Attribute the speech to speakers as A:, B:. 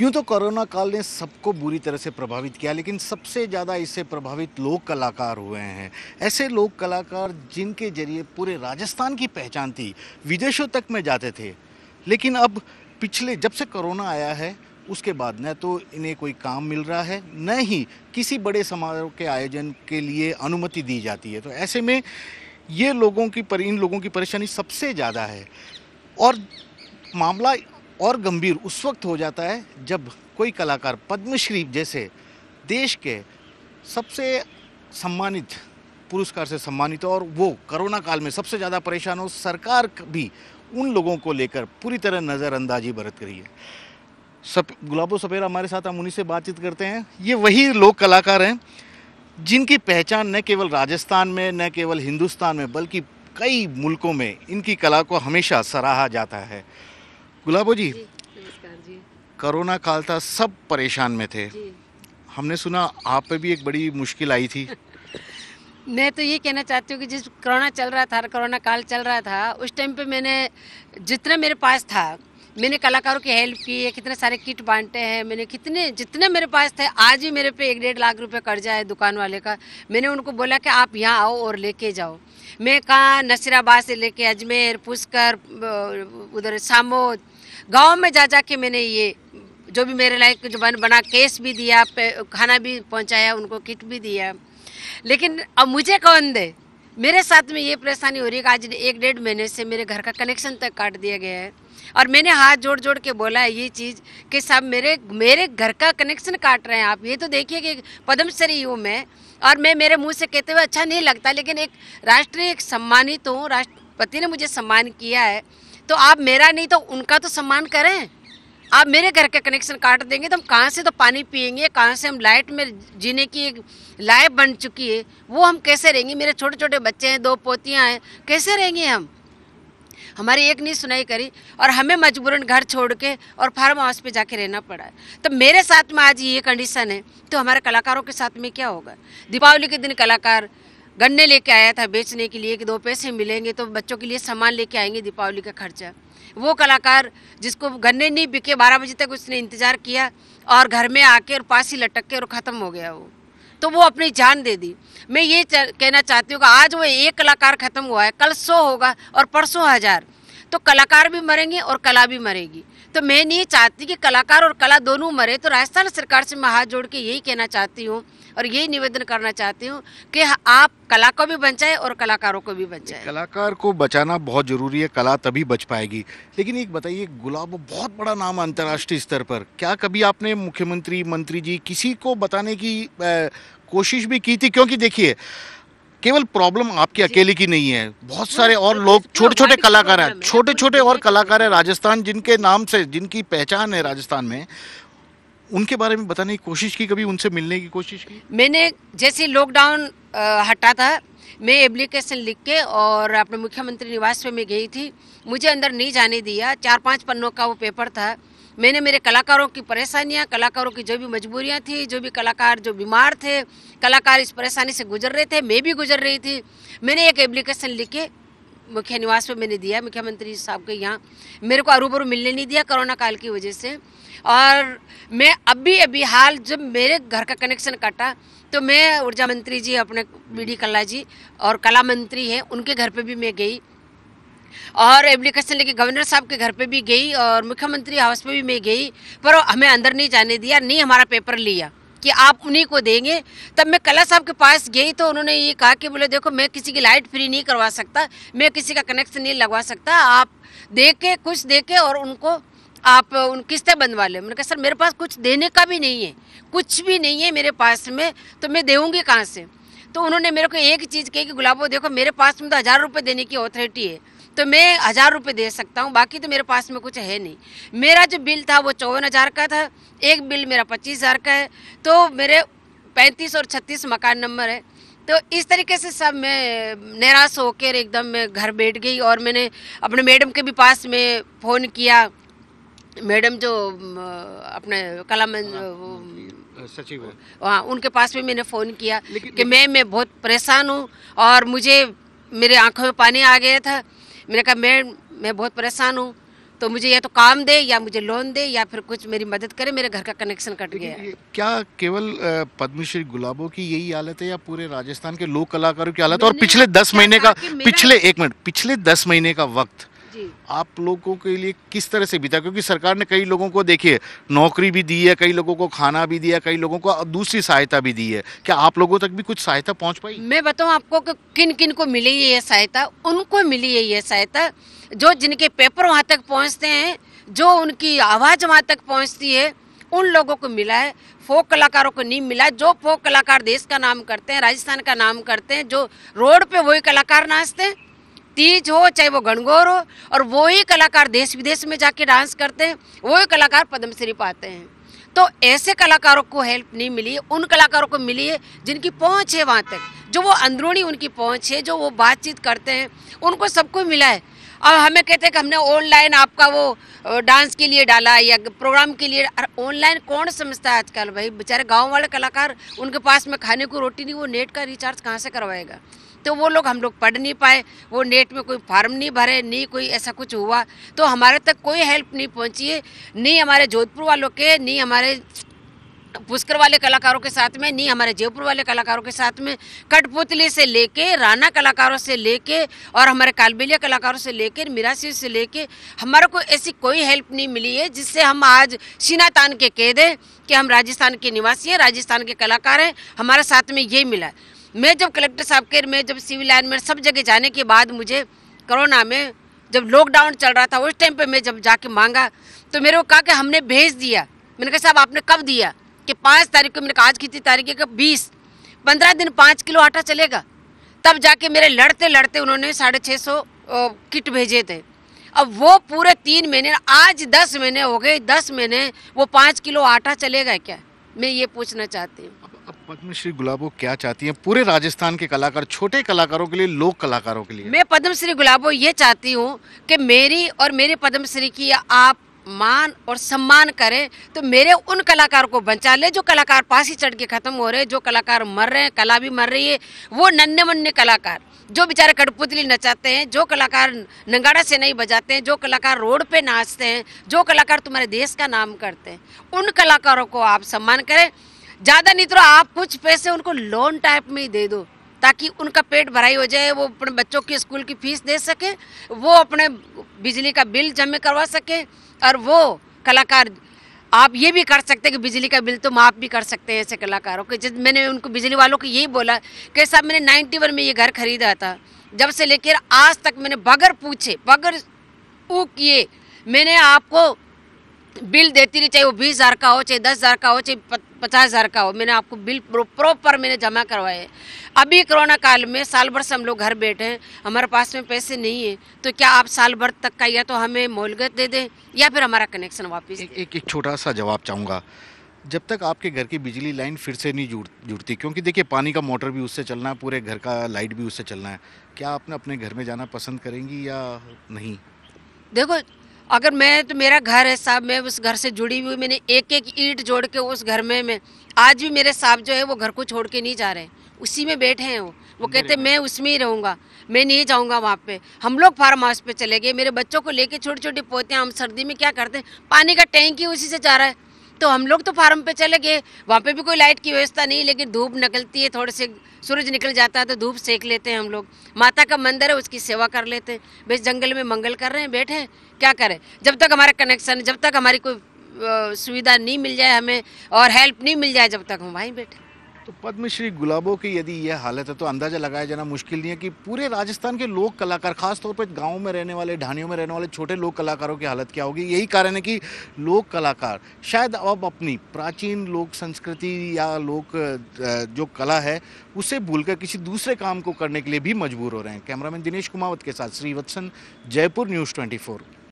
A: यूँ तो कोरोना काल ने सबको बुरी तरह से प्रभावित किया लेकिन सबसे ज़्यादा इससे प्रभावित लोक कलाकार हुए हैं ऐसे लोक कलाकार जिनके जरिए पूरे राजस्थान की पहचान थी विदेशों तक में जाते थे लेकिन अब पिछले जब से कोरोना आया है उसके बाद न तो इन्हें कोई काम मिल रहा है न ही किसी बड़े समारोह के आयोजन के लिए अनुमति दी जाती है तो ऐसे में ये लोगों की पर इन लोगों की परेशानी सबसे ज़्यादा है और मामला और गंभीर उस वक्त हो जाता है जब कोई कलाकार पद्मश्री जैसे देश के सबसे सम्मानित पुरस्कार से सम्मानित और वो कोरोना काल में सबसे ज़्यादा परेशान हो सरकार भी उन लोगों को लेकर पूरी तरह नज़रअंदाजी बरत रही है सब गुलाबो सपेरा हमारे साथ हम उन्हीं से बातचीत करते हैं ये वही लोक कलाकार हैं जिनकी पहचान न केवल राजस्थान में न केवल हिंदुस्तान में बल्कि कई मुल्कों में इनकी कला को हमेशा सराहा जाता है गुलाबो जी, कोरोना काल था सब परेशान में थे हमने सुना आप पे भी एक बड़ी मुश्किल आई थी
B: मैं तो ये कहना चाहती हूँ कि जिस कोरोना चल रहा था कोरोना काल चल रहा था उस टाइम पे मैंने जितना मेरे पास था मैंने कलाकारों की हेल्प की है कितने सारे किट बांटे हैं मैंने कितने जितने मेरे पास थे आज ही मेरे पे एक डेढ़ लाख रुपए कर्जा है दुकान वाले का मैंने उनको बोला कि आप यहाँ आओ और लेके जाओ मैं कहाँ नसीराबाद से लेके अजमेर पुष्कर उधर सामोद गांव में जा जा के मैंने ये जो भी मेरे लायक जो बन बना केस भी दिया खाना भी पहुंचाया उनको किट भी दिया लेकिन अब मुझे कौन दे मेरे साथ में ये परेशानी हो रही है कि आज एक डेढ़ महीने से मेरे घर का कनेक्शन तक काट दिया गया है और मैंने हाथ जोड़ जोड़ के बोला है ये चीज़ कि साहब मेरे मेरे घर का कनेक्शन काट रहे हैं आप ये तो देखिए कि पद्मश्री हूँ मैं और मैं मेरे मुंह से कहते हुए अच्छा नहीं लगता लेकिन एक राष्ट्रीय एक सम्मानित हूँ राष्ट्रपति ने मुझे सम्मान किया है तो आप मेरा नहीं तो उनका तो सम्मान करें आप मेरे घर का कनेक्शन काट देंगे तो हम कहाँ से तो पानी पियेंगे कहाँ से हम लाइट में जीने की एक लाइफ बन चुकी है वो हम कैसे रहेंगे मेरे छोटे छोटे बच्चे हैं दो पोतियाँ हैं कैसे रहेंगे हम हमारी एक नहीं सुनाई करी और हमें मजबूरन घर छोड़ के और फार्म हाउस पे जाके रहना पड़ा है तो मेरे साथ में आज ये कंडीशन है तो हमारे कलाकारों के साथ में क्या होगा दीपावली के दिन कलाकार गन्ने लेके आया था बेचने के लिए कि दो पैसे मिलेंगे तो बच्चों के लिए सामान लेके आएंगे दीपावली का खर्चा वो कलाकार जिसको गन्ने नहीं बिके बारह बजे तक उसने इंतज़ार किया और घर में आके और पास ही लटक के और ख़त्म हो गया वो तो वो अपनी जान दे दी मैं ये कहना चाहती हूँ कि आज वो एक कलाकार ख़त्म हुआ है कल सौ होगा और परसों हज़ार तो कलाकार भी मरेंगे और कला भी मरेगी तो मैं नहीं चाहती कि कलाकार और कला दोनों मरे तो राजस्थान सरकार से मैं हाथ जोड़ के यही कहना चाहती हूँ और यही निवेदन करना चाहती हूँ कि आप कला को भी बचाएं और कलाकारों को भी बचाएं
A: कलाकार को बचाना बहुत ज़रूरी है कला तभी बच पाएगी लेकिन एक बताइए गुलाब बहुत बड़ा नाम अंतर्राष्ट्रीय स्तर पर क्या कभी आपने मुख्यमंत्री मंत्री जी किसी को बताने की आ, कोशिश भी की थी क्योंकि देखिए केवल प्रॉब्लम आपके अकेले की नहीं है बहुत सारे और लोग छोटे छोटे कलाकार हैं छोटे छोटे और कलाकार हैं राजस्थान जिनके नाम से जिनकी पहचान है राजस्थान में उनके बारे में बताने की कोशिश की कभी उनसे मिलने की कोशिश की
B: मैंने जैसे लॉकडाउन हटा था मैं एप्लीकेशन लिख के और अपने मुख्यमंत्री निवास पे मैं गई थी मुझे अंदर नहीं जाने दिया चार पांच पन्नों का वो पेपर था मैंने मेरे कलाकारों की परेशानियां कलाकारों की जो भी मजबूरियां थी जो भी कलाकार जो बीमार थे कलाकार इस परेशानी से गुजर रहे थे मैं भी गुजर रही थी मैंने एक एप्लीकेशन लिख के मुख्य निवास पर मैंने दिया मुख्यमंत्री साहब के यहाँ मेरे को अरूबरू मिलने नहीं दिया कोरोना काल की वजह से और मैं अभी अभी हाल जब मेरे घर का कनेक्शन काटा तो मैं ऊर्जा मंत्री जी अपने बी कला जी और कला मंत्री हैं उनके घर पे भी मैं गई और एप्लीकेशन लेके गवर्नर साहब के घर पे भी गई और मुख्यमंत्री हाउस पे भी मैं गई पर हमें अंदर नहीं जाने दिया नहीं हमारा पेपर लिया कि आप उन्हीं को देंगे तब मैं कला साहब के पास गई तो उन्होंने ये कहा कि बोले देखो मैं किसी की लाइट फ्री नहीं करवा सकता मैं किसी का कनेक्शन नहीं लगवा सकता आप दे के कुछ दे के और उनको आप उन किस्तें बंधवा लें मैंने कहा सर मेरे पास कुछ देने का भी नहीं है कुछ भी नहीं है मेरे पास में तो मैं देऊँगी कहाँ से तो उन्होंने मेरे को एक चीज़ कही कि गुलाबो देखो मेरे पास में तो हज़ार रुपये देने की ऑथोरिटी है तो मैं हज़ार रुपये दे सकता हूँ बाकी तो मेरे पास में कुछ है नहीं मेरा जो बिल था वो चौवन हज़ार का था एक बिल मेरा पच्चीस हज़ार का है तो मेरे पैंतीस और छत्तीस मकान नंबर है तो इस तरीके से सब मैं निराश होकर एकदम मैं घर बैठ गई और मैंने अपने मैडम के भी पास में फ़ोन किया मैडम जो अपने कला हाँ, सचिव हाँ उनके पास भी मैंने फ़ोन किया कि मैं मैं बहुत परेशान हूँ और मुझे मेरे आंखों में पानी आ गया था मैंने कहा मैं मैं बहुत परेशान हूँ तो मुझे या तो काम दे या मुझे लोन दे या फिर कुछ मेरी मदद करे मेरे घर का कनेक्शन कट गया
A: क्या केवल पद्मश्री गुलाबों की यही हालत है या पूरे राजस्थान के लोक कलाकारों की हालत और पिछले दस महीने का पिछले एक मिनट पिछले दस महीने का वक्त आप लोगों के लिए किस तरह से बीता क्योंकि सरकार ने कई लोगों को देखिए नौकरी भी दी है कई लोगों को खाना भी दिया कई लोगों को दूसरी सहायता भी दी है क्या आप लोगों तक भी कुछ सहायता पहुंच पाई
B: मैं बताऊं आपको कि किन किन को मिली है ये सहायता उनको मिली है ये सहायता जो जिनके पेपर वहाँ तक पहुँचते हैं जो उनकी आवाज़ वहाँ तक पहुँचती है उन लोगों को मिला है फोक कलाकारों को नहीं मिला जो फोक कलाकार देश का नाम करते हैं राजस्थान का नाम करते हैं जो रोड पे वही कलाकार नाचते हैं तीज हो चाहे वो गणगौर हो और वो ही कलाकार देश विदेश में जाके डांस करते हैं वो ही कलाकार पद्मश्री पाते हैं तो ऐसे कलाकारों को हेल्प नहीं मिली है उन कलाकारों को मिली है जिनकी पहुंच है वहाँ तक जो वो अंदरूनी उनकी पहुंच है जो वो बातचीत करते हैं उनको सबको मिला है और हमें कहते हैं कि हमने ऑनलाइन आपका वो डांस के लिए डाला या प्रोग्राम के लिए ऑनलाइन कौन समझता है आजकल भाई बेचारे गांव वाले कलाकार उनके पास में खाने को रोटी नहीं वो नेट का रिचार्ज कहाँ से करवाएगा तो वो लोग हम लोग पढ़ नहीं पाए वो नेट में कोई फार्म नहीं भरे नहीं कोई ऐसा कुछ हुआ तो हमारे तक कोई हेल्प नहीं पहुंची है नहीं हमारे जोधपुर वालों के नहीं हमारे पुष्कर वाले कलाकारों के साथ में नहीं हमारे जयपुर वाले कलाकारों के साथ में कठपुतली से लेके राणा कलाकारों से लेके और हमारे कालबेलिया कलाकारों से लेके मिरासी से लेके हमारे को ऐसी कोई हेल्प नहीं मिली है जिससे हम आज सीनातान के कह दें कि हम राजस्थान के निवासी हैं राजस्थान के कलाकार हैं हमारे साथ में ये मिला मैं जब कलेक्टर साहब के मैं जब सिविल लाइन में सब जगह जाने के बाद मुझे कोरोना में जब लॉकडाउन चल रहा था उस टाइम पे मैं जब जाके मांगा तो मेरे को कहा कि हमने भेज दिया मैंने कहा साहब आपने कब दिया कि पाँच तारीख को मैंने कहा आज कितनी तारीख है कि बीस पंद्रह दिन पाँच किलो आटा चलेगा तब जाके मेरे लड़ते लड़ते उन्होंने साढ़े छः सौ किट भेजे थे अब वो पूरे तीन महीने आज दस महीने हो गए दस महीने वो पाँच किलो आटा चलेगा क्या मैं ये पूछना चाहती हूँ
A: पद्मश्री गुलाबो क्या चाहती है पूरे राजस्थान के कलाकार छोटे कलाकारों के लिए लोक कलाकारों के लिए
B: मैं पद्मश्री गुलाबो ये चाहती हूँ कि मेरी और मेरे पद्मश्री की आप मान और सम्मान करें तो मेरे उन कलाकार को बचा ले जो कलाकार पास ही चढ़ के खत्म हो रहे जो कलाकार मर रहे हैं कला भी मर रही है वो नन्हे मुन्ने कलाकार जो बेचारे कठपुतली नचाते हैं जो कलाकार नंगाड़ा से नहीं बजाते हैं जो कलाकार रोड पे नाचते हैं जो कलाकार तुम्हारे देश का नाम करते हैं उन कलाकारों को आप सम्मान करें ज़्यादा नहीं तो आप कुछ पैसे उनको लोन टाइप में ही दे दो ताकि उनका पेट भराई हो जाए वो अपने बच्चों की स्कूल की फीस दे सके वो अपने बिजली का बिल जमा करवा सके और वो कलाकार आप ये भी कर सकते हैं कि बिजली का बिल तो माफ़ भी कर सकते हैं ऐसे कलाकारों के जब मैंने उनको बिजली वालों को यही बोला कि साहब मैंने नाइन्टी वन में ये घर खरीदा था जब से लेकर आज तक मैंने बगैर पूछे बगैर ऊ किए मैंने आपको बिल देती रही चाहे वो बीस हज़ार का हो चाहे दस हज़ार का हो चाहे पचास हज़ार का हो मैंने आपको बिल प्रॉपर मैंने जमा करवाए अभी कोरोना काल में साल भर से हम लोग घर बैठे हैं हमारे पास में पैसे नहीं है तो क्या आप साल भर तक का या तो हमें मोलगत दे दें या फिर हमारा कनेक्शन वापस एक,
A: एक एक छोटा सा जवाब चाहूँगा जब तक आपके घर की बिजली लाइन फिर से नहीं जुड़ जुड़ती क्योंकि देखिए पानी का मोटर भी उससे चलना है पूरे घर का लाइट भी उससे चलना है क्या आपने अपने घर में जाना पसंद करेंगी या नहीं
B: देखो अगर मैं तो मेरा घर है साहब मैं उस घर से जुड़ी हुई मैंने एक एक ईट जोड़ के उस घर में मैं आज भी मेरे साहब जो है वो घर को छोड़ के नहीं जा रहे उसी में बैठे हैं वो वो कहते मैं उसमें ही रहूँगा मैं नहीं जाऊँगा वहाँ पे हम लोग फार्म हाउस पे चले गए मेरे बच्चों को लेके छोटे छोटे पोते हैं हम सर्दी में क्या करते हैं पानी का टैंक ही उसी से जा रहा है तो हम लोग तो फार्म पे चले गए वहाँ पे भी कोई लाइट की व्यवस्था नहीं लेकिन धूप निकलती है थोड़े से सूरज निकल जाता है तो धूप सेक लेते हैं हम लोग माता का मंदिर है उसकी सेवा कर लेते हैं बस जंगल में मंगल कर रहे हैं बैठे हैं क्या करें जब तक हमारा कनेक्शन जब तक हमारी कोई सुविधा नहीं मिल जाए हमें और हेल्प नहीं मिल जाए जब तक हम वहीं बैठे
A: तो पद्मश्री गुलाबों की यदि यह हालत है तो अंदाज़ा लगाया जाना मुश्किल नहीं है कि पूरे राजस्थान के लोक कलाकार खासतौर पर गाँव में रहने वाले ढानियों में रहने वाले छोटे लोक कलाकारों की हालत क्या होगी यही कारण है कि लोक कलाकार शायद अब अपनी प्राचीन लोक संस्कृति या लोक जो कला है उसे भूलकर किसी दूसरे काम को करने के लिए भी मजबूर हो रहे हैं कैमरामैन दिनेश कुमावत के साथ श्रीवत्सन जयपुर न्यूज़ ट्वेंटी